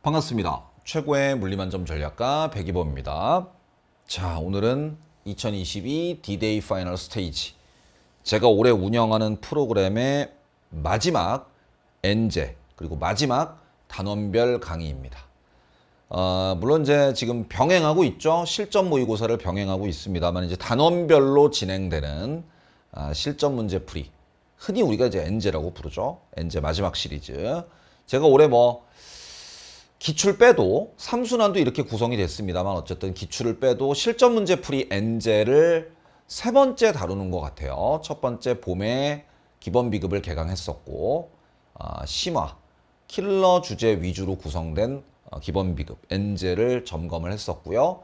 반갑습니다. 최고의 물리만점 전략가 백이범입니다. 자, 오늘은 2022 D-Day 파이널 스테이지. 제가 올해 운영하는 프로그램의 마지막 엔제 그리고 마지막 단원별 강의입니다. 어, 물론 이제 지금 병행하고 있죠. 실전 모의고사를 병행하고 있습니다만 이제 단원별로 진행되는 아, 실전 문제 풀이 흔히 우리가 이제 엔제라고 부르죠. 엔제 마지막 시리즈. 제가 올해 뭐 기출 빼도 3순환도 이렇게 구성이 됐습니다만 어쨌든 기출을 빼도 실전 문제풀이 엔젤을세 번째 다루는 것 같아요. 첫 번째 봄에 기본 비급을 개강했었고 어, 심화, 킬러 주제 위주로 구성된 어, 기본 비급 엔젤을 점검을 했었고요.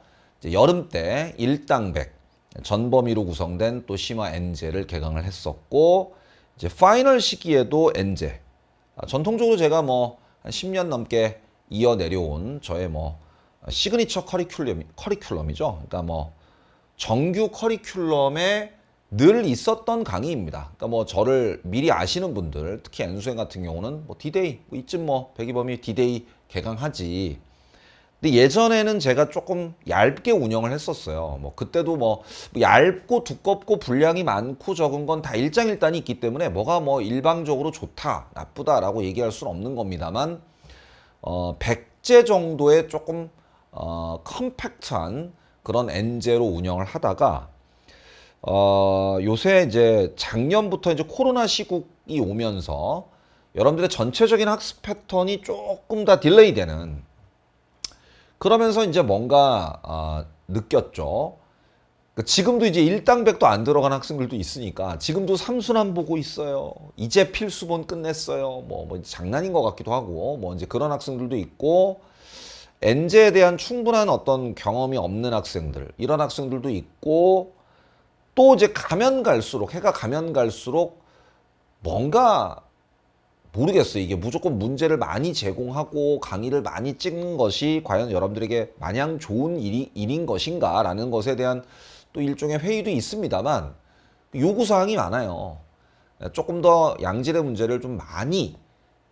여름 때 일당백 전 범위로 구성된 또 심화 엔젤을 개강을 했었고 이제 파이널 시기에도 엔제 아, 전통적으로 제가 뭐한 10년 넘게 이어 내려온 저의 뭐 시그니처 커리큘럼, 커리큘럼이죠. 그러니까 뭐 정규 커리큘럼에 늘 있었던 강의입니다. 그러니까 뭐 저를 미리 아시는 분들, 특히 엔수행 같은 경우는 뭐 디데이, 뭐 이쯤 뭐 백이범이 디데이 개강하지. 근데 예전에는 제가 조금 얇게 운영을 했었어요. 뭐 그때도 뭐 얇고 두껍고 분량이 많고 적은 건 다 일장일단이 있기 때문에 뭐가 뭐 일방적으로 좋다, 나쁘다라고 얘기할 수는 없는 겁니다만 어, 100제 정도의 조금 어, 컴팩트한 그런 엔제로 운영을 하다가 어, 요새 이제 작년부터 이제 코로나 시국이 오면서 여러분들의 전체적인 학습 패턴이 조금 다 딜레이 되는 그러면서 이제 뭔가 어, 느꼈죠. 그러니까 지금도 이제 일당백도 안 들어간 학생들도 있으니까 지금도 삼순환 보고 있어요. 이제 필수본 끝냈어요. 뭐, 뭐 장난인 것 같기도 하고 뭐 이제 그런 학생들도 있고 엔제에 대한 충분한 어떤 경험이 없는 학생들 이런 학생들도 있고 또 이제 가면 갈수록 해가 가면 갈수록 뭔가 모르겠어요. 이게 무조건 문제를 많이 제공하고 강의를 많이 찍는 것이 과연 여러분들에게 마냥 좋은 일이, 일인 것인가라는 것에 대한 또 일종의 회의도 있습니다만 요구사항이 많아요. 조금 더 양질의 문제를 좀 많이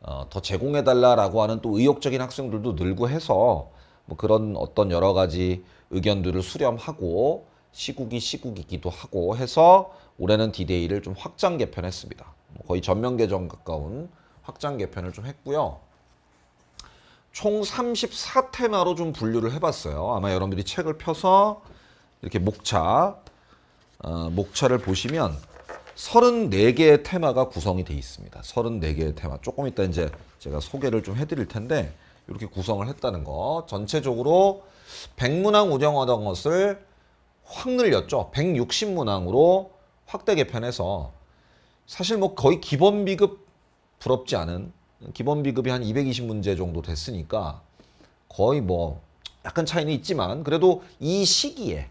어, 더 제공해달라라고 하는 또 의욕적인 학생들도 늘고 해서 뭐 그런 어떤 여러 가지 의견들을 수렴하고 시국이 시국이기도 하고 해서 올해는 디데이를 좀 확장 개편했습니다. 뭐 거의 전면 개정 가까운 확장 개편을 좀 했고요. 총 34테마로 좀 분류를 해봤어요. 아마 여러분들이 책을 펴서 이렇게 목차 어, 목차를 보시면 34개의 테마가 구성이 되어 있습니다. 34개의 테마. 조금 이따 이제 제가 소개를 좀 해드릴 텐데 이렇게 구성을 했다는 거. 전체적으로 100문항 운영하던 것을 확 늘렸죠. 160문항으로 확대 개편해서 사실 뭐 거의 기본 비급 부럽지 않은 기본 비급이 한 220문제 정도 됐으니까 거의 뭐 약간 차이는 있지만 그래도 이 시기에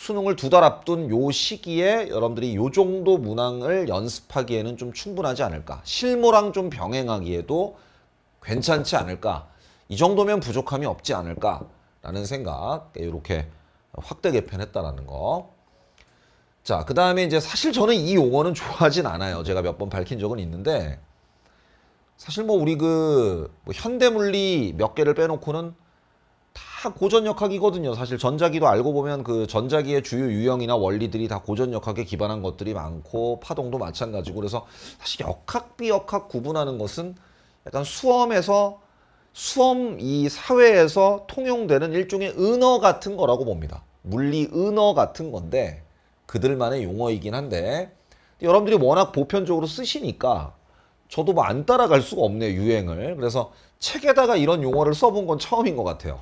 수능을 두 달 앞둔 요 시기에 여러분들이 요 정도 문항을 연습하기에는 좀 충분하지 않을까. 실무랑 좀 병행하기에도 괜찮지 않을까. 이 정도면 부족함이 없지 않을까라는 생각 이렇게 예, 확대 개편했다라는 거. 자, 그 다음에 이제 사실 저는 이 용어는 좋아하진 않아요. 제가 몇 번 밝힌 적은 있는데 사실 뭐 우리 그뭐 현대물리 몇 개를 빼놓고는 다 고전역학이거든요. 사실 전자기도 알고 보면 그 전자기의 주요 유형이나 원리들이 다 고전역학에 기반한 것들이 많고 파동도 마찬가지고 그래서 사실 역학 비역학 구분하는 것은 약간 수험에서 수험 이 사회에서 통용되는 일종의 은어 같은 거라고 봅니다. 물리 은어 같은 건데 그들만의 용어이긴 한데 여러분들이 워낙 보편적으로 쓰시니까 저도 뭐안 따라갈 수가 없네요 유행을 그래서 책에다가 이런 용어를 써본 건 처음인 것 같아요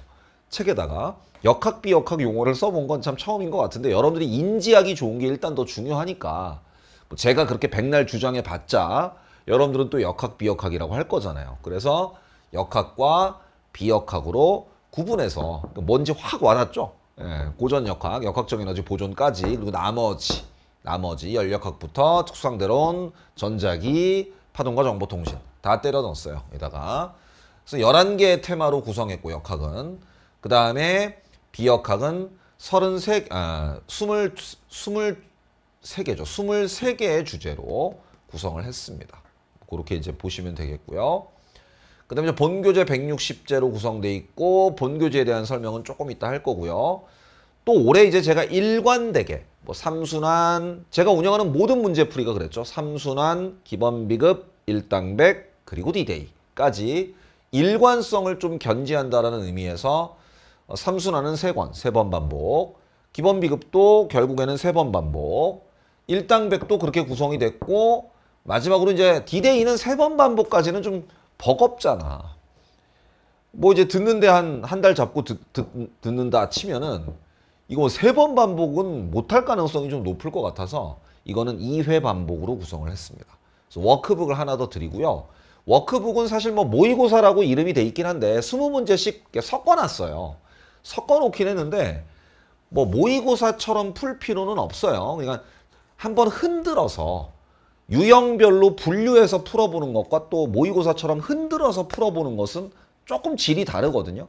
책에다가 역학 비역학 용어를 써본 건 참 처음인 것 같은데 여러분들이 인지하기 좋은 게 일단 더 중요하니까 뭐 제가 그렇게 백날 주장해 봤자 여러분들은 또 역학 비역학이라고 할 거잖아요. 그래서 역학과 비역학으로 구분해서 그 뭔지 확 와닿죠. 예, 고전 역학, 역학적 에너지 보존까지 그리고 나머지 나머지 열역학부터 특수상대론, 전자기, 파동과 정보통신 다 때려 넣었어요. 여기다가 그래서 11개의 테마로 구성했고 역학은 그 다음에 비역학은 33, 아, 20, 23개죠. 23개의 주제로 구성을 했습니다. 그렇게 이제 보시면 되겠고요. 그 다음에 본교재 160제로 구성되어 있고 본교재에 대한 설명은 조금 이따 할 거고요. 또 올해 이제 제가 일관되게 뭐 삼순환 제가 운영하는 모든 문제풀이가 그랬죠. 삼순환, 기본비급, 일당백, 그리고 디데이까지 일관성을 좀 견지한다라는 의미에서 3순환은3권3번 어, 반복. 기본 비급도 결국에는 3번 반복. 일당백도 그렇게 구성이 됐고 마지막으로 이제 디데이는 3번 반복까지는 좀 버겁잖아. 뭐 이제 듣는데 한 한 달 잡고 듣, 듣, 듣는다 치면은 이거 3번 반복은 못할 가능성이 좀 높을 것 같아서 이거는 2회 반복으로 구성을 했습니다. 그래서 워크북을 하나 더 드리고요. 워크북은 사실 뭐 모의고사라고 이름이 돼 있긴 한데 20문제씩 섞어놨어요. 섞어 놓긴 했는데 뭐 모의고사처럼 풀 필요는 없어요. 그러니까 한번 흔들어서 유형별로 분류해서 풀어보는 것과 또 모의고사처럼 흔들어서 풀어보는 것은 조금 질이 다르거든요.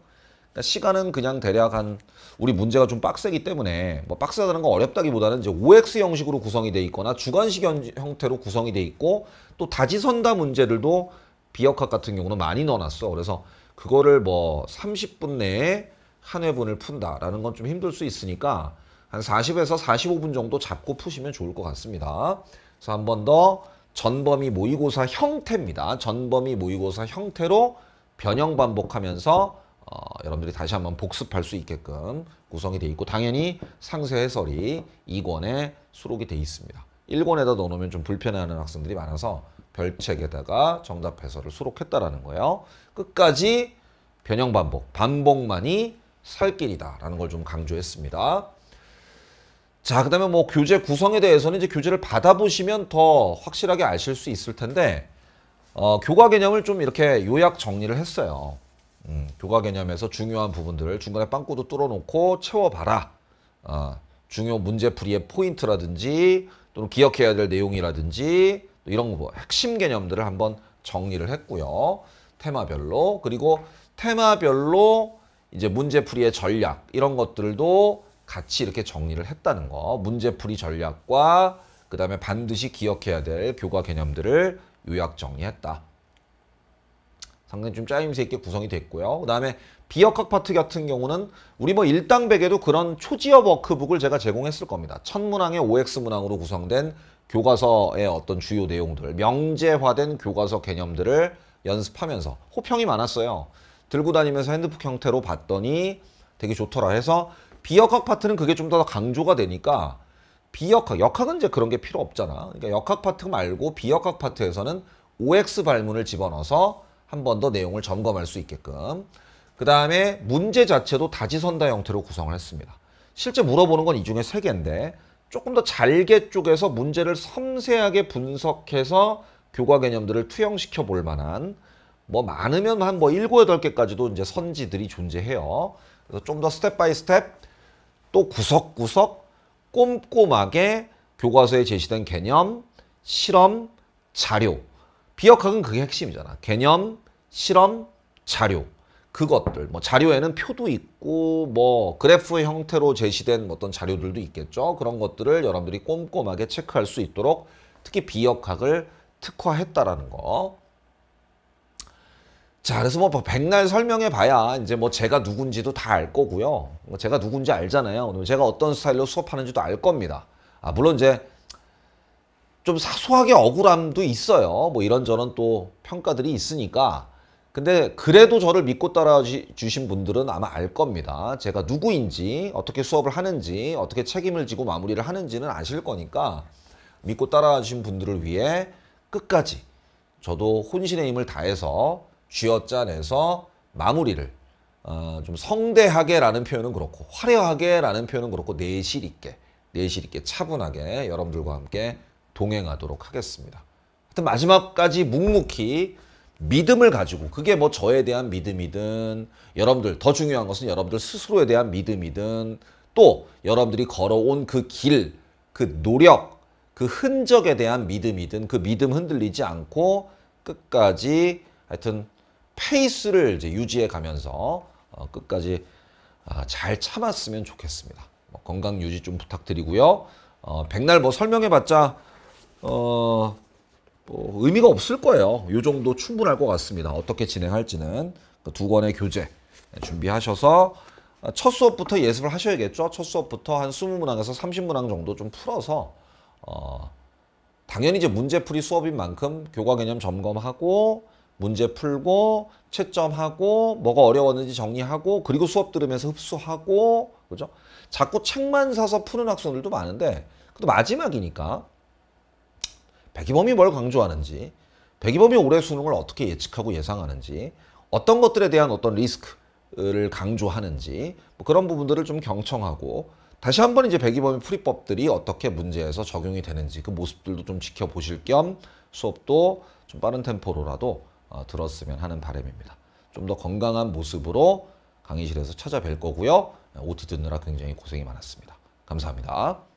그러니까 시간은 그냥 대략 한 우리 문제가 좀 빡세기 때문에 뭐 빡세다는 건 어렵다기보다는 이제 OX 형식으로 구성이 돼 있거나 주관식 형태로 구성이 돼 있고 또 다지선다 문제들도 비역학 같은 경우는 많이 넣어놨어. 그래서 그거를 뭐 30분 내에 한 회분을 푼다라는 건 좀 힘들 수 있으니까 한 40에서 45분 정도 잡고 푸시면 좋을 것 같습니다. 그래서 한 번 더 전범위 모의고사 형태입니다. 전범위 모의고사 형태로 변형 반복하면서 어, 여러분들이 다시 한번 복습할 수 있게끔 구성이 되어 있고 당연히 상세 해설이 2권에 수록이 되어 있습니다. 1권에다 넣어놓으면 좀 불편해하는 학생들이 많아서 별책에다가 정답 해설을 수록했다라는 거예요. 끝까지 변형 반복, 반복만이 살 길이다라는 걸 좀 강조했습니다. 자, 그 다음에 뭐 교재 구성에 대해서는 이제 교재를 받아보시면 더 확실하게 아실 수 있을 텐데, 어, 교과 개념을 좀 이렇게 요약 정리를 했어요. 음, 교과 개념에서 중요한 부분들을 중간에 빵꾸도 뚫어놓고 채워봐라. 어, 중요 문제풀이의 포인트라든지 또는 기억해야 될 내용이라든지 또 이런 거 뭐 핵심 개념들을 한번 정리를 했고요. 테마별로 그리고 테마별로 이제 문제풀이의 전략 이런 것들도 같이 이렇게 정리를 했다는 거. 문제풀이 전략과 그 다음에 반드시 기억해야 될 교과 개념들을 요약 정리했다. 상당히 좀 짜임새 있게 구성이 됐고요. 그 다음에 비역학 파트 같은 경우는 우리 뭐 일당백에도 그런 초지어 워크북을 제가 제공했을 겁니다. 천문항의 OX 문항으로 구성된 교과서의 어떤 주요 내용들, 명제화된 교과서 개념들을 연습하면서 호평이 많았어요. 들고 다니면서 핸드북 형태로 봤더니 되게 좋더라 해서 비역학 파트는 그게 좀 더 강조가 되니까 비역학, 역학은 이제 그런 게 필요 없잖아. 그러니까 역학 파트 말고 비역학 파트에서는 OX 발문을 집어넣어서 한 번 더 내용을 점검할 수 있게끔 그 다음에 문제 자체도 다지선다 형태로 구성을 했습니다. 실제 물어보는 건 이 중에 세개인데 조금 더 잘게 쪽에서 문제를 섬세하게 분석해서 교과 개념들을 투영시켜 볼 만한 뭐 많으면 한 뭐 7, 8 개까지도 이제 선지들이 존재해요. 그래서 좀 더 스텝 바이 스텝 또 구석구석 꼼꼼하게 교과서에 제시된 개념, 실험, 자료. 비역학은 그게 핵심이잖아. 개념, 실험, 자료. 그것들. 뭐 자료에는 표도 있고 뭐 그래프 형태로 제시된 어떤 자료들도 있겠죠. 그런 것들을 여러분들이 꼼꼼하게 체크할 수 있도록 특히 비역학을 특화했다라는 거. 자, 그래서 뭐, 뭐 백날 설명해 봐야 이제 뭐 제가 누군지도 다 알 거고요. 뭐 제가 누군지 알잖아요. 그럼 제가 어떤 스타일로 수업하는지도 알 겁니다. 아, 물론 이제 좀 사소하게 억울함도 있어요. 뭐 이런저런 또 평가들이 있으니까. 근데 그래도 저를 믿고 따라 주신 분들은 아마 알 겁니다. 제가 누구인지, 어떻게 수업을 하는지, 어떻게 책임을 지고 마무리를 하는지는 아실 거니까 믿고 따라 주신 분들을 위해 끝까지 저도 혼신의 힘을 다해서 쥐어짜내서 마무리를 어, 좀 성대하게라는 표현은 그렇고 화려하게라는 표현은 그렇고 내실 있게 내실 있게 차분하게 여러분들과 함께 동행하도록 하겠습니다. 하여튼 마지막까지 묵묵히 믿음을 가지고 그게 뭐 저에 대한 믿음이든 여러분들 더 중요한 것은 여러분들 스스로에 대한 믿음이든 또 여러분들이 걸어온 그 길, 그 노력, 그 흔적에 대한 믿음이든 그 믿음 흔들리지 않고 끝까지 하여튼 페이스를 이제 유지해 가면서 어, 끝까지 아, 잘 참았으면 좋겠습니다. 뭐 건강 유지 좀 부탁드리고요. 어, 백날 뭐 설명해봤자 어, 뭐 의미가 없을 거예요. 이 정도 충분할 것 같습니다. 어떻게 진행할지는 그두 권의 교재 준비하셔서 아, 첫 수업부터 예습을 하셔야겠죠. 첫 수업부터 한 20문항에서 30문항 정도 좀 풀어서 어, 당연히 이제 문제풀이 수업인 만큼 교과 개념 점검하고 문제 풀고 채점하고 뭐가 어려웠는지 정리하고 그리고 수업 들으면서 흡수하고 그죠? 자꾸 책만 사서 푸는 학생들도 많은데 그래도 마지막이니까 백이범이 뭘 강조하는지 백이범이 올해 수능을 어떻게 예측하고 예상하는지 어떤 것들에 대한 어떤 리스크를 강조하는지 뭐 그런 부분들을 좀 경청하고 다시 한번 이제 백이범의 풀이법들이 어떻게 문제에서 적용이 되는지 그 모습들도 좀 지켜보실 겸 수업도 좀 빠른 템포로라도 어, 들었으면 하는 바람입니다. 좀 더 건강한 모습으로 강의실에서 찾아뵐 거고요. OT 듣느라 굉장히 고생이 많았습니다. 감사합니다.